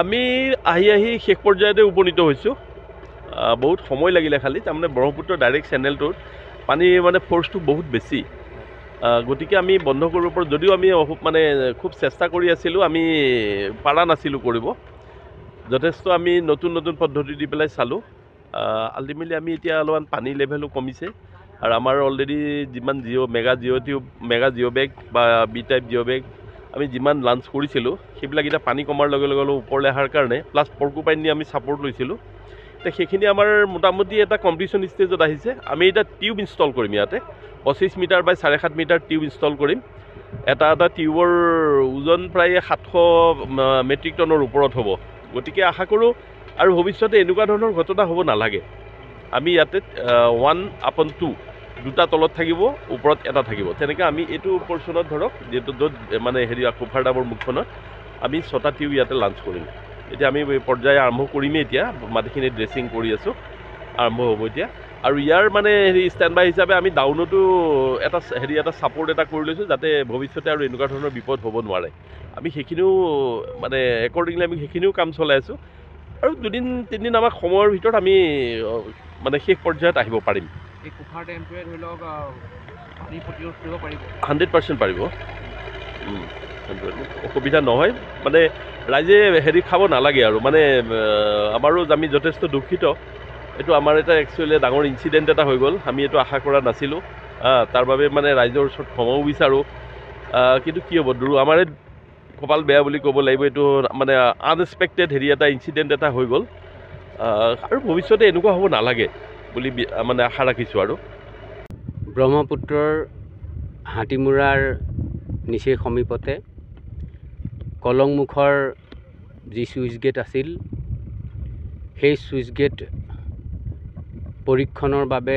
আমি আহি আহি শেষ পৰ্যায়তে উপনীত হৈছোঁ বহুত সময় লাগিলে খালি তাৰমানে ব্ৰহ্মপুত্ৰ ডাইৰেক্ট চেনেলটোত পানীৰ মানে ফ'ৰ্চটো বহুত বেছি গতিকে আমি বন্ধ কৰিব পাৰোঁ যদিও আমি মানে খুব চেষ্টা কৰি আছিলোঁ আমি পাৰা নাছিলোঁ কৰিব যথেষ্ট আমি নতুন নতুন পদ্ধতি দি পেলাই চালোঁ আল্টিমেটলি আমি এতিয়া অলপমান পানী লেভেলো কমিছে আৰু আমাৰ অলৰেডি যিমান geo' mega geo' tube mega geo' bag বা বি টাইপ জিঅ' বেগ আমি যিমান লাঞ্চ কৰিছিলোঁ সেইবিলাক এতিয়া পানী কমাৰ লগে লগে অলপ ওপৰলৈ অহাৰ কাৰণে প্লাছ পৰকুপাইন দি আমি ছাপৰ্ট লৈছিলোঁ এতিয়া সেইখিনি আমাৰ মোটামুটি এটা কম্পিটিশ্যন ষ্টেজত আহিছে আমি এতিয়া টিউব ইনষ্টল কৰিম ইয়াতে পঁচিছ মিটাৰ বাই চাৰে সাত মিটাৰ টিউব ইনষ্টল কৰিম এটা এটা টিউবৰ ওজন প্ৰায় সাতশ মেট্ৰিক টনৰ ওপৰত হ'ব গতিকে আশা কৰোঁ আৰু ভৱিষ্যতে এনেকুৱা ধৰণৰ ঘটনা হ'ব নালাগে আমি ইয়াতে ওৱান আপন টু দুটা তলত থাকিব ওপৰত এটা থাকিব তেনেকৈ আমি এইটো পৰ্চনত ধৰক যিটো য'ত মানে হেৰি কুফাৰ ডাবৰ মুখখনত আমি ছটা টিউ ইয়াতে লাঞ্চ কৰিম এতিয়া আমি পৰ্যায় আৰম্ভ কৰিমেই এতিয়া মাটিখিনি ড্ৰেছিং কৰি আছোঁ আৰম্ভ হ'ব এতিয়া আৰু ইয়াৰ মানে হেৰি ষ্টেণ্ড বাই হিচাপে আমি ডাউনতো এটা হেৰি এটা ছাপৰ্ট এটা কৰি লৈছোঁ যাতে ভৱিষ্যতে আৰু এনেকুৱা ধৰণৰ বিপদ হ'ব নোৱাৰে আমি সেইখিনিও মানে একৰ্ডিংলি আমি সেইখিনিও কাম চলাই আছোঁ আৰু দুদিন তিনিদিন আমাৰ সময়ৰ ভিতৰত আমি মানে শেষ পৰ্যায়ত আহিব পাৰিম এই হাণ্ড্ৰেড পাৰ্চেণ্ট পাৰিব অসুবিধা নহয় মানে ৰাইজে হেৰি খাব নালাগে আৰু মানে আমাৰো আমি যথেষ্ট দুখিত এইটো আমাৰ এটা একচুৱেলি ডাঙৰ ইঞ্চিডেণ্ট এটা হৈ গ'ল আমি এইটো আশা কৰা নাছিলোঁ তাৰ বাবে মানে ৰাইজৰ ওচৰত ক্ষমাও বিচাৰোঁ কিন্তু কি হ'ব দূৰ আমাৰে কপাল বেয়া বুলি ক'ব লাগিব এইটো মানে আনএক্সপেক্টেড হেৰি এটা ইঞ্চিডেণ্ট এটা হৈ গ'ল আৰু ভৱিষ্যতে এনেকুৱা হ'ব নালাগে বুলি মানে আশা ৰাখিছোঁ আৰু ব্ৰহ্মপুত্ৰৰ হাতীমূৰাৰ নিচেই সমীপতে কলংমুখৰ যি ছুইচ গেট আছিল সেই ছুইচ গেট পৰীক্ষণৰ বাবে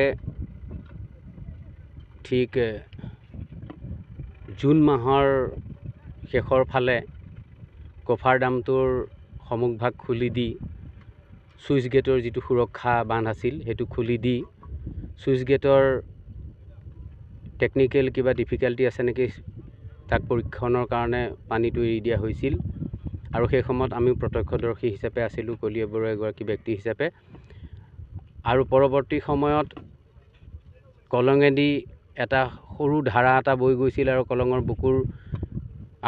ঠিক জুন মাহৰ শেষৰ ফালে কফাৰ দামটোৰ সমুখভাগ খুলি দি ছুইচ গেটৰ যিটো সুৰক্ষা বান্ধ আছিল সেইটো খুলি দি ছুইচ গেটৰ টেকনিকেল কিবা ডিফিকাল্টি আছে নেকি তাক পৰীক্ষণৰ কাৰণে পানীটো এৰি দিয়া হৈছিল আৰু সেই সময়ত আমিও প্ৰত্যক্ষদৰ্শী হিচাপে আছিলোঁ কলিয় বৰুৱা এগৰাকী ব্যক্তি হিচাপে আৰু পৰৱৰ্তী সময়ত কলঙেদি এটা সৰু ধাৰা এটা বৈ গৈছিল আৰু কলঙৰ বুকুৰ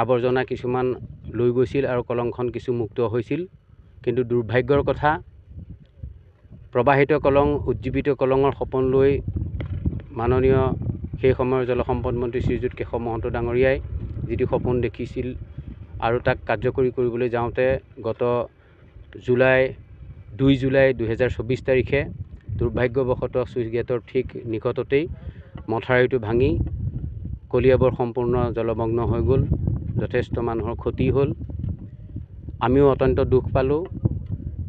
আৱৰ্জনা কিছুমান লৈ গৈছিল আৰু কলংখন কিছু মুক্ত হৈছিল কিন্তু দুৰ্ভাগ্যৰ কথা প্ৰবাহিত কলং উজ্জীৱিত কলঙৰ সপোন লৈ মাননীয় সেই সময়ৰ জলসম্পদ মন্ত্ৰী শ্ৰীযুত কেশৱ মহন্ত ডাঙৰীয়াই যিটো সপোন দেখিছিল আৰু তাক কাৰ্যকৰী কৰিবলৈ যাওঁতে গত জুলাই দুই জুলাই দুহেজাৰ চৌবিছ তাৰিখে দুৰ্ভাগ্যবশতঃ ছুইচ গেটৰ ঠিক নিকটতেই মথাউৰিটো ভাঙি কলিয়াবৰ সম্পূৰ্ণ জলমগ্ন হৈ গ'ল যথেষ্ট মানুহৰ ক্ষতি হ'ল আমিও অত্যন্ত দুখ পালোঁ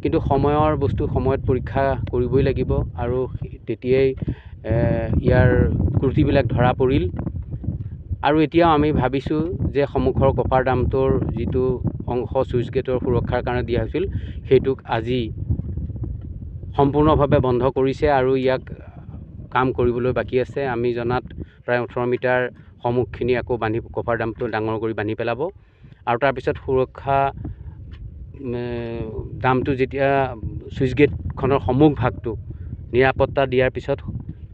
কিন্তু সময়ৰ বস্তু সময়ত পৰীক্ষা কৰিবই লাগিব আৰু তেতিয়াই ইয়াৰ ক্ৰুটিবিলাক ধৰা পৰিল আৰু এতিয়াও আমি ভাবিছোঁ যে সন্মুখৰ কপাৰ দামটোৰ যিটো অংশ চুইচ গেটৰ সুৰক্ষাৰ কাৰণে দিয়া হৈছিল সেইটোক আজি সম্পূৰ্ণভাৱে বন্ধ কৰিছে আৰু ইয়াক কাম কৰিবলৈ বাকী আছে আমি জনাত প্ৰায় ওঠৰ মিটাৰ সমুখখিনি আকৌ বান্ধি কপাৰ দামটো ডাঙৰ কৰি বান্ধি পেলাব আৰু তাৰপিছত সুৰক্ষা দামটো যেতিয়া ছুইচ গেটখনৰ সমুখ ভাগটো নিৰাপত্তা দিয়াৰ পিছত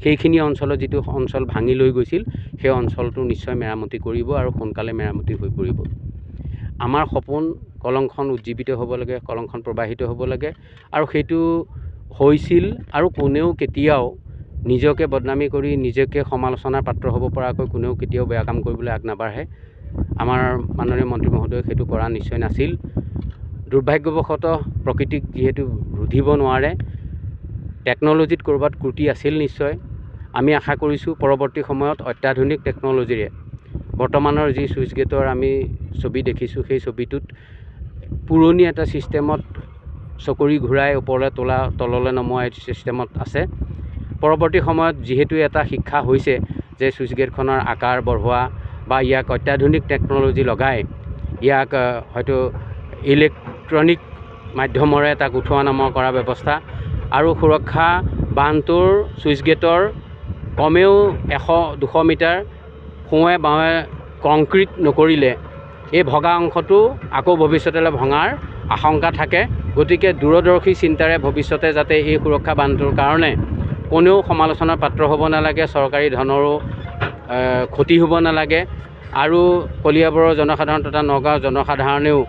সেইখিনি অঞ্চলত যিটো অঞ্চল ভাঙি লৈ গৈছিল সেই অঞ্চলটো নিশ্চয় মেৰামতি কৰিব আৰু সোনকালে মেৰামতি হৈ পৰিব আমাৰ সপোন কলংখন উজ্জীৱিত হ'ব লাগে কলংখন প্ৰবাহিত হ'ব লাগে আৰু সেইটো হৈছিল আৰু কোনেও কেতিয়াও নিজকে বদনামী কৰি নিজকে সমালোচনাৰ পাত্ৰ হ'ব পৰাকৈ কোনেও কেতিয়াও বেয়া কাম কৰিবলৈ আগ নাবাঢ়ে আমাৰ মাননীয় মন্ত্ৰী মহোদয়ে সেইটো কৰা নিশ্চয় নাছিল দুৰ্ভাগ্যবশতঃ প্ৰকৃতিক যিহেতু ৰুধিব নোৱাৰে টেকন'লজিত ক'ৰবাত ক্ৰুটি আছিল নিশ্চয় আমি আশা কৰিছোঁ পৰৱৰ্তী সময়ত অত্যাধুনিক টেকন'লজিৰে বৰ্তমানৰ যি ছুইচ গেটৰ আমি ছবি দেখিছোঁ সেই ছবিটোত পুৰণি এটা ছিষ্টেমত চকৰি ঘূৰাই ওপৰলৈ তোলা তললৈ নমোৱা এই ছিষ্টেমত আছে পৰৱৰ্তী সময়ত যিহেতু এটা শিক্ষা হৈছে যে ছুইচ গেটখনৰ আকাৰ বঢ়োৱা বা ইয়াক অত্যাধুনিক টেকন'লজি লগাই ইয়াক হয়তো ইলেক্ট ইলেক্ট্ৰনিক মাধ্যমৰে তাক উঠোৱা নমোৱা কৰা ব্যৱস্থা আৰু সুৰক্ষা বান্ধটোৰ ছুইচ গেটৰ কমেও এশ দুশ মিটাৰ সোঁৱে বাঁৱে কংক্ৰিট নকৰিলে এই ভগা অংশটো আকৌ ভৱিষ্যতলৈ ভঙাৰ আশংকা থাকে গতিকে দূৰদৰ্শী চিন্তাৰে ভৱিষ্যতে যাতে এই সুৰক্ষা বান্ধটোৰ কাৰণে কোনেও সমালোচনাৰ পাত্ৰ হ'ব নালাগে চৰকাৰী ধনৰো ক্ষতি হ'ব নালাগে আৰু কলিয়াবৰৰ জনসাধাৰণ তথা নগাঁৱৰ জনসাধাৰণেও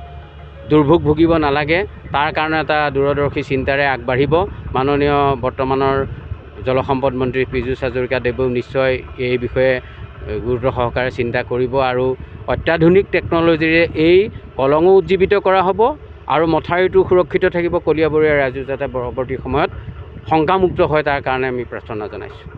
দুৰ্ভোগ ভুগিব নালাগে তাৰ কাৰণে এটা দূৰদৰ্শী চিন্তাৰে আগবাঢ়িব মাননীয় বৰ্তমানৰ জলসম্পদ মন্ত্ৰী পীযুষ হাজৰিকাদেৱেও নিশ্চয় এই বিষয়ে গুৰুত্ব সহকাৰে চিন্তা কৰিব আৰু অত্যাধুনিক টেকন'লজিৰে এই কলঙো উজ্জীৱিত কৰা হ'ব আৰু মথাউৰিটো সুৰক্ষিত থাকিব কলিয়াবৰীয়া ৰাইজো যাতে পৰৱৰ্তী সময়ত শংকামুক্ত হয় তাৰ কাৰণে আমি প্ৰাৰ্থনা জনাইছোঁ